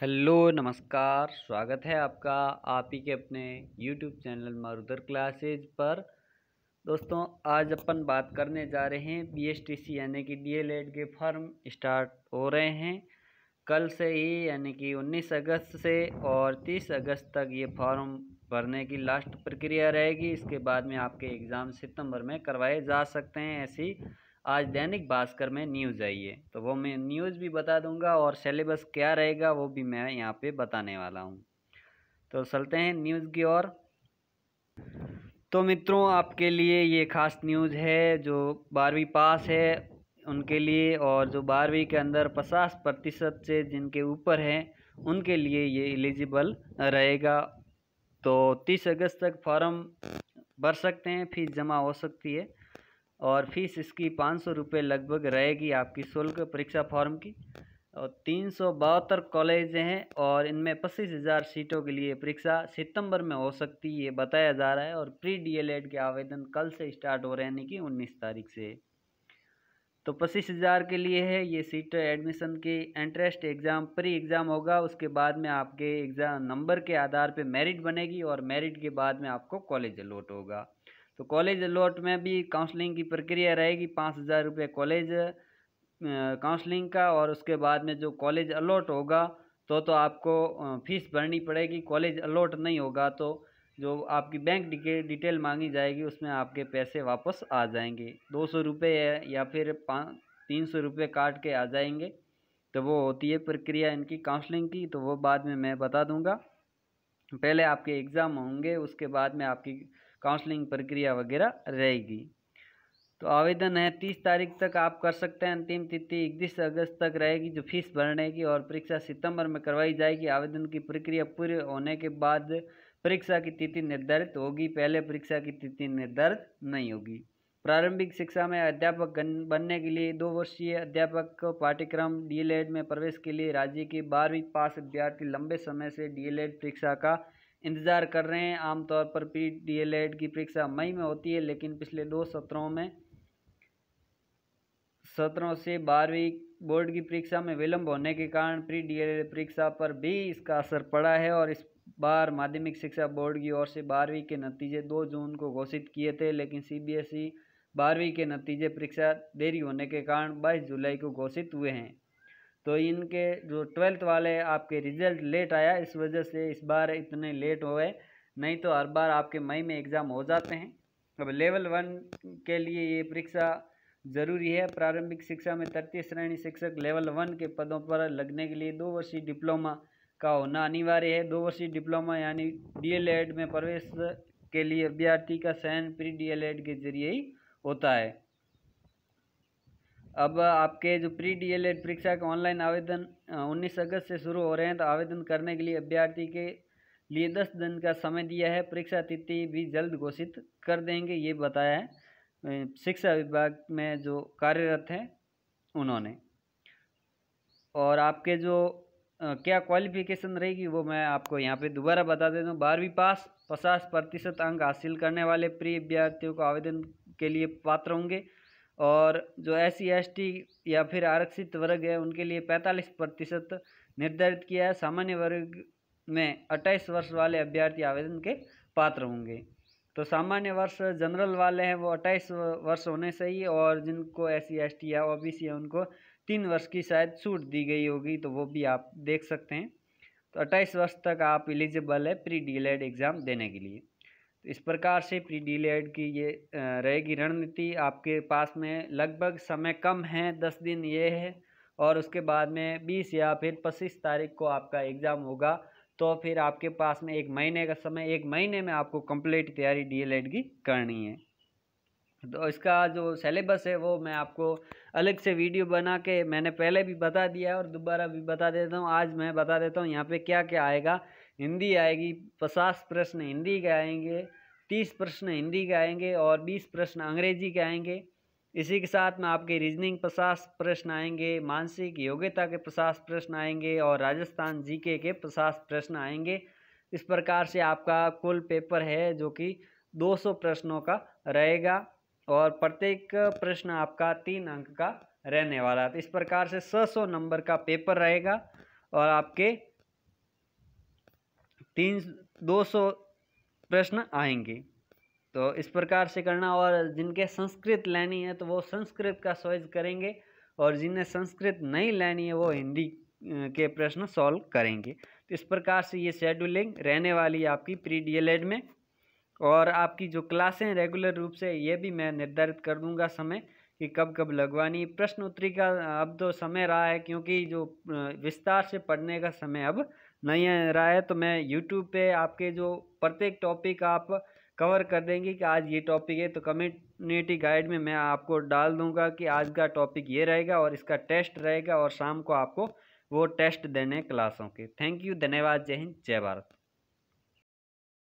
hello नमस्कार स्वागत है आपका आप ही के अपने यूट्यूब चैनल मारुदर क्लासेज पर दोस्तों आज अपन बात करने जा रहे हैं बीएसटीसी यानी कि डीएलएड के फॉर्म स्टार्ट हो रहे हैं कल से ही यानी कि 19 अगस्त से और 30 अगस्त तक ये फॉर्म भरने की लास्ट प्रक्रिया रहेगी इसके बाद में आपके एग्ज़ाम सितंबर में करवाए जा सकते हैं ऐसी आज दैनिक भास्कर में न्यूज़ आई है तो वो मैं न्यूज़ भी बता दूंगा और सिलेबस क्या रहेगा वो भी मैं यहाँ पे बताने वाला हूँ तो चलते हैं न्यूज़ की ओर तो मित्रों आपके लिए ये ख़ास न्यूज़ है जो बारहवीं पास है उनके लिए और जो बारहवीं के अंदर पचास प्रतिशत से जिनके ऊपर हैं उनके लिए ये एलिजिबल रहेगा तो तीस अगस्त तक फॉर्म भर सकते हैं फीस जमा हो सकती है और फीस इसकी पाँच सौ रुपये लगभग रहेगी आपकी शुल्क परीक्षा फॉर्म की और तीन सौ बहत्तर कॉलेज हैं और इनमें पच्चीस हज़ार सीटों के लिए परीक्षा सितंबर में हो सकती है ये बताया जा रहा है और प्री डीएलएड के आवेदन कल से स्टार्ट हो रहे हैं यानी कि उन्नीस तारीख से तो पच्चीस हज़ार के लिए है ये सीट एडमिशन की एंट्रेस्ट एग्ज़ाम प्री एग्ज़ाम होगा उसके बाद में आपके एग्ज़ाम नंबर के आधार पर मेरिट बनेगी और मेरिट के बाद में आपको कॉलेज अलॉट होगा तो कॉलेज अलॉट में भी काउंसलिंग की प्रक्रिया रहेगी पाँच हज़ार रुपये कॉलेज काउंसलिंग का और उसके बाद में जो कॉलेज अलॉट होगा तो तो आपको फीस भरनी पड़ेगी कॉलेज अलॉट नहीं होगा तो जो आपकी बैंक डिटेल मांगी जाएगी उसमें आपके पैसे वापस आ जाएंगे दो सौ रुपये या फिर पाँच तीन सौ रुपये काट के आ जाएंगे तो वो होती है प्रक्रिया इनकी काउंसलिंग की तो वो बाद में मैं बता दूँगा पहले आपके एग्ज़ाम होंगे उसके बाद में आपकी काउंसलिंग प्रक्रिया वगैरह रहेगी तो आवेदन है तीस तारीख तक आप कर सकते हैं अंतिम तिथि इकतीस अगस्त तक रहेगी जो फीस भरने की और परीक्षा सितंबर में करवाई जाएगी आवेदन की प्रक्रिया पूरी होने के बाद परीक्षा की तिथि निर्धारित होगी पहले परीक्षा की तिथि निर्धारित नहीं होगी प्रारंभिक शिक्षा में अध्यापक बनने के लिए दो वर्षीय अध्यापक को पाठ्यक्रम डीएलएड में प्रवेश के लिए राज्य के बारहवीं पास विद्यार्थी लंबे समय से डीएलएड परीक्षा का इंतज़ार कर रहे हैं आमतौर पर पी एड की परीक्षा मई में होती है लेकिन पिछले दो सत्रों में सत्रों से बारहवीं बोर्ड की परीक्षा में विलंब होने के कारण प्री डी एल परीक्षा पर भी इसका असर पड़ा है और इस बार माध्यमिक शिक्षा बोर्ड की ओर से बारहवीं के नतीजे दो जून को घोषित किए थे लेकिन सी बी एस ई बारहवीं के नतीजे परीक्षा देरी होने के कारण बाईस जुलाई को घोषित हुए हैं तो इनके जो ट्वेल्थ वाले आपके रिजल्ट लेट आया इस वजह से इस बार इतने लेट गए नहीं तो हर बार आपके मई में एग्ज़ाम हो जाते हैं अब लेवल वन के लिए ये परीक्षा जरूरी है प्रारंभिक शिक्षा में तृतीय श्रेणी शिक्षक लेवल वन के पदों पर लगने के लिए दो वर्षीय डिप्लोमा का होना अनिवार्य है दो वर्षीय डिप्लोमा यानी डीएलएड में प्रवेश के लिए अभ्यर्थी का चयन प्री डीएलएड के जरिए ही होता है अब आपके जो प्री डीएलएड परीक्षा के ऑनलाइन आवेदन 19 अगस्त से शुरू हो रहे हैं तो आवेदन करने के लिए अभ्यर्थी के लिए 10 दिन का समय दिया है परीक्षा तिथि भी जल्द घोषित कर देंगे ये बताया है शिक्षा विभाग में जो कार्यरत हैं उन्होंने और आपके जो क्या क्वालिफिकेशन रहेगी वो मैं आपको यहाँ पे दोबारा बता देता हूँ बारहवीं पास पचास प्रतिशत अंक हासिल करने वाले प्री अभ्यर्थियों को आवेदन के लिए पात्र होंगे और जो एस सी e या फिर आरक्षित वर्ग है उनके लिए पैंतालीस प्रतिशत निर्धारित किया है सामान्य वर्ग में अट्ठाईस वर्ष वाले अभ्यर्थी आवेदन के पात्र होंगे तो सामान्य वर्ष जनरल वाले हैं वो अट्ठाईस वर्ष होने ही और जिनको एस सी e या ओ बी है उनको तीन वर्ष की शायद छूट दी गई होगी तो वो भी आप देख सकते हैं तो अट्ठाईस वर्ष तक आप एलिजिबल है प्री डी एग्ज़ाम देने के लिए इस प्रकार से प्री डीलेड की ये रहेगी रणनीति आपके पास में लगभग समय कम है दस दिन ये है और उसके बाद में बीस या फिर पच्चीस तारीख को आपका एग्ज़ाम होगा तो फिर आपके पास में एक महीने का समय एक महीने में आपको कंप्लीट तैयारी डीएलएड की करनी है तो इसका जो सेलेबस है वो मैं आपको अलग से वीडियो बना के मैंने पहले भी बता दिया है और दोबारा भी बता देता हूँ आज मैं बता देता हूँ यहाँ पे क्या क्या आएगा हिंदी आएगी पचास प्रश्न हिंदी के आएंगे तीस प्रश्न हिंदी के आएंगे और बीस प्रश्न अंग्रेजी के आएंगे इसी के साथ में आपके रीजनिंग पचास प्रश्न आएंगे मानसिक योग्यता के पचास प्रश्न आएंगे और राजस्थान जीके के पचास प्रश्न आएंगे इस प्रकार से आपका कुल पेपर है जो कि 200 प्रश्नों का रहेगा और प्रत्येक प्रश्न आपका तीन अंक का रहने वाला है तो इस प्रकार से 600 नंबर का पेपर रहेगा और आपके तीन दो सौ प्रश्न आएंगे तो इस प्रकार से करना और जिनके संस्कृत लेनी है तो वो संस्कृत का सॉइज करेंगे और जिन्हें संस्कृत नहीं लेनी है वो हिंदी के प्रश्न सॉल्व करेंगे तो इस प्रकार से ये शेड्यूलिंग रहने वाली है आपकी प्री डी में और आपकी जो क्लासें रेगुलर रूप से ये भी मैं निर्धारित कर दूंगा समय कि कब कब लगवानी प्रश्न उत्तरी का अब तो समय रहा है क्योंकि जो विस्तार से पढ़ने का समय अब नहीं रहा है तो मैं यूट्यूब पे आपके जो प्रत्येक टॉपिक आप कवर कर देंगे कि आज ये टॉपिक है तो कम्युनिटी गाइड में मैं आपको डाल दूंगा कि आज का टॉपिक ये रहेगा और इसका टेस्ट रहेगा और शाम को आपको वो टेस्ट देने क्लासों के थैंक यू धन्यवाद जय हिंद जय भारत